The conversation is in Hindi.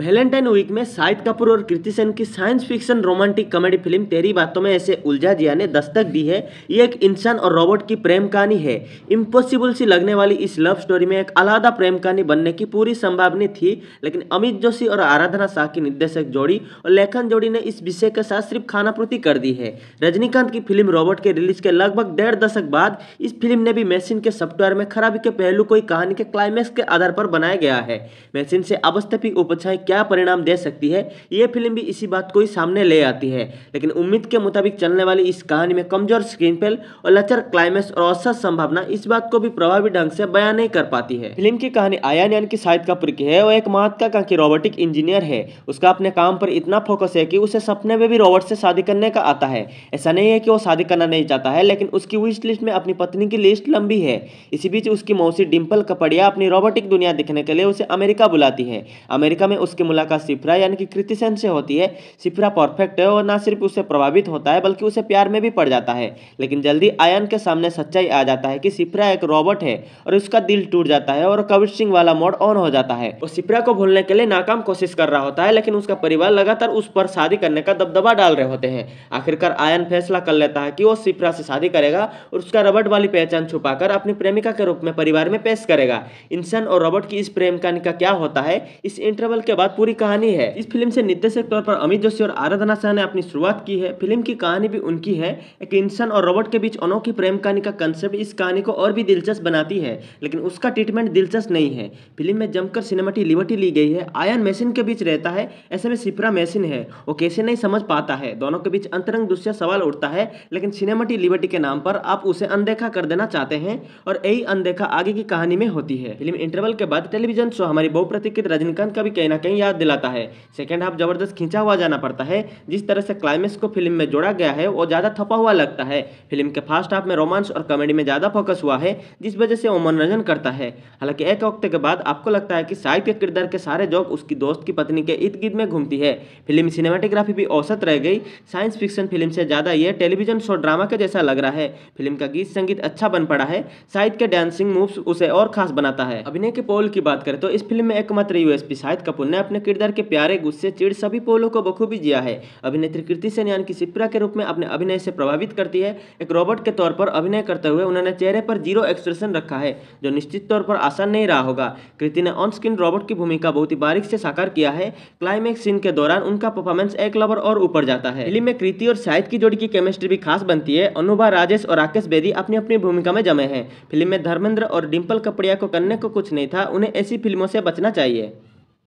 वैलेंटाइन वीक में शाहिद कपूर और कृति सेन की science fiction romantic comedy film Teri Baaton में ऐसे उलझा जिया ने दस्तक दी है ये एक इंसान और रोबोट की प्रेम कहानी है इम्पॉसिबल सी लगने वाली इस लव स्टोरी में एक अलादा प्रेम कहानी बनने की पूरी संभावना थी लेकिन अमित जोशी और आराधना शाह की निर्देशक जोड़ी और लेखन जोड़ी ने इस विषय के साथ सिर्फ खानापूर्ति कर दी है रजनीकांत की फिल्म रोबोट के रिलीज के लगभग डेढ़ दशक बाद इस फिल्म ने भी मशीन के सॉफ्टवेयर में खराबी के पहलू कोई कहानी के क्लाइमैक्स के आधार पर बनाया गया है मशीन से अवस्था उपछाई क्या परिणाम दे सकती है ये फिल्म भी इसी बात को ही सामने ले आती है लेकिन उम्मीद के मुताबिक चलने वाली इस कहानी में कमजोर स्क्रीन पेल और लचर क्लाइमेक्स और औसत संभावना इस बात को भी प्रभावी ढंग से बयान नहीं कर पाती है फिल्म की कहानी आया यानी की शाहिद कपूर की है और एक महत्वाकांक्षी रोबोटिक इंजीनियर है उसका अपने काम पर इतना फोकस है कि उसे सपने में भी रोबोट से शादी करने का आता है ऐसा नहीं है कि वो शादी करना नहीं चाहता है लेकिन उसकी विश लिस्ट में अपनी पत्नी की लिस्ट लंबी है इसी बीच उसकी मौसी डिम्पल कपड़िया अपनी रोबोटिक दुनिया दिखने के लिए उसे अमेरिका बुलाती है अमेरिका में उस उसकी मुलाकात सिप्रा यानी कि कृतिसेन से होती है सिप्रा परफेक्ट है और ना सिर्फ उसे प्रभावित होता है बल्कि उसे प्यार में भी पड़ जाता है लेकिन जल्दी आयन के सामने सच्चाई आ जाता है कि सिप्रा एक रॉबोट है और उसका दिल टूट जाता है और कविट सिंह वाला मोड ऑन हो जाता है वो सिप्रा को भूलने के लिए नाकाम कोशिश कर रहा होता है लेकिन उसका परिवार लगातार उस पर शादी करने का दबदबा डाल रहे होते हैं आखिरकार आयन फैसला कर लेता है कि वो सिप्रा से शादी करेगा और उसका रॉबर्ट वाली पहचान छुपाकर अपनी प्रेमिका के रूप में परिवार में पेश करेगा इंसान और रॉबर्ट की इस प्रेम का क्या होता है इस इंटरवल के बाद बाद पूरी कहानी है इस फिल्म से निर्देशक तौर पर अमित जोशी और आराधना शाह ने अपनी शुरुआत की है फिल्म की कहानी भी उनकी है एक इंसान और रोबोट के बीच अनोखी प्रेम कहानी का कंसेप्ट इस कहानी को और भी दिलचस्प बनाती है लेकिन उसका ट्रीटमेंट दिलचस्प नहीं है फिल्म में जमकर सिनेमाटी लिबर्टी ली गई है आयन मेसिन के बीच रहता है ऐसे में सिपरा मेसिन है वो कैसे नहीं समझ पाता है दोनों के बीच अंतरंग दृश्य सवाल उठता है लेकिन सिनेमाटी लिबर्टी के नाम पर आप उसे अनदेखा कर देना चाहते हैं और यही अनदेखा आगे की कहानी में होती है फिल्म इंटरवल के बाद टेलीविजन शो हमारी बहुप्रतिकित रजनीकांत का भी कहना कहीं नहीं याद दिलाता है सेकेंड हाफ जबरदस्त खींचा हुआ जाना पड़ता है जिस तरह से क्लाइमेक्स को फिल्म में जोड़ा गया है वो ज़्यादा थपा हुआ लगता है फिल्म के फर्स्ट हाफ में रोमांस और कॉमेडी में ज़्यादा फोकस हुआ है जिस वजह से वो मनोरंजन करता है हालांकि एक वक्त के बाद आपको लगता है कि साहित्य किरदार के सारे जोक उसकी दोस्त की पत्नी के इर्द गिर्द में घूमती है फिल्म सिनेमाटोग्राफी भी औसत रह गई साइंस फिक्शन फिल्म से ज़्यादा यह टेलीविजन शो ड्रामा के जैसा लग रहा है फिल्म का गीत संगीत अच्छा बन पड़ा है साहित्य के डांसिंग मूव्स उसे और खास बनाता है अभिनय के पोल की बात करें तो इस फिल्म में एकमात्र यूएसपी साहिद कपूर ने अपने किरदार के प्यारे गुस्से चिड़ सभी पोलों को बखूबी जिया है अभिनेत्री कृति सेनियान की सिप्रा के रूप में अपने अभिनय से प्रभावित करती है एक रोबोट के तौर पर अभिनय करते हुए उन्होंने चेहरे पर जीरो एक्सप्रेशन रखा है जो निश्चित तौर पर आसान नहीं रहा होगा कृति ने ऑन स्क्रीन रॉबोट की भूमिका बहुत ही बारीक से साकार किया है क्लाइमेक्स सीन के दौरान उनका परफॉर्मेंस एक लवर और ऊपर जाता है फिल्म में कृति और शायद की जोड़ी की केमिस्ट्री भी खास बनती है अनुभा राजेश और राकेश बेदी अपनी अपनी भूमिका में जमे हैं फिल्म में धर्मेंद्र और डिम्पल कपड़िया को करने को कुछ नहीं था उन्हें ऐसी फिल्मों से बचना चाहिए